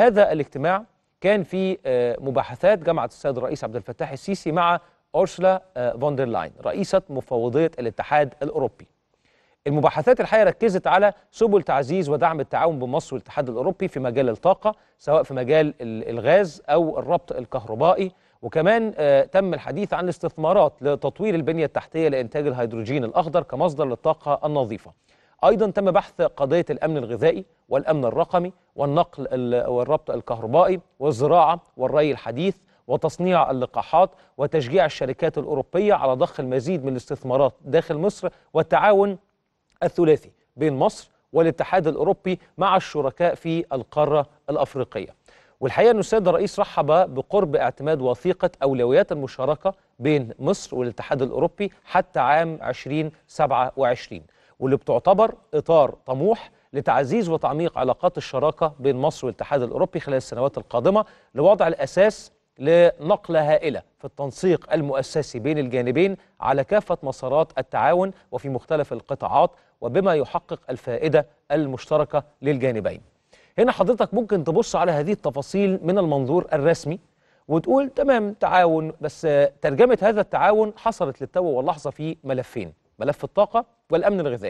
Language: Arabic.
هذا الاجتماع كان في آه، مباحثات جامعة السيد الرئيس عبد الفتاح السيسي مع أورشلا آه، فوندرلاين لاين رئيسة مفوضية الاتحاد الأوروبي المباحثات الحقيقة ركزت على سبل تعزيز ودعم التعاون بين مصر والاتحاد الأوروبي في مجال الطاقة سواء في مجال الغاز أو الربط الكهربائي وكمان آه، تم الحديث عن الاستثمارات لتطوير البنية التحتية لإنتاج الهيدروجين الأخضر كمصدر للطاقة النظيفة أيضا تم بحث قضية الأمن الغذائي والأمن الرقمي والنقل والربط الكهربائي والزراعة والري الحديث وتصنيع اللقاحات وتشجيع الشركات الأوروبية على ضخ المزيد من الاستثمارات داخل مصر والتعاون الثلاثي بين مصر والاتحاد الأوروبي مع الشركاء في القارة الأفريقية والحقيقة أن السيد الرئيس رحب بقرب اعتماد وثيقة أولويات المشاركة بين مصر والاتحاد الأوروبي حتى عام 2027 واللي بتعتبر إطار طموح لتعزيز وتعميق علاقات الشراكة بين مصر والاتحاد الأوروبي خلال السنوات القادمة لوضع الأساس لنقلة هائلة في التنسيق المؤسسي بين الجانبين على كافة مسارات التعاون وفي مختلف القطاعات وبما يحقق الفائدة المشتركة للجانبين هنا حضرتك ممكن تبص على هذه التفاصيل من المنظور الرسمي وتقول تمام تعاون بس ترجمة هذا التعاون حصلت للتو واللحظة في ملفين ملف الطاقة والأمن الغذائي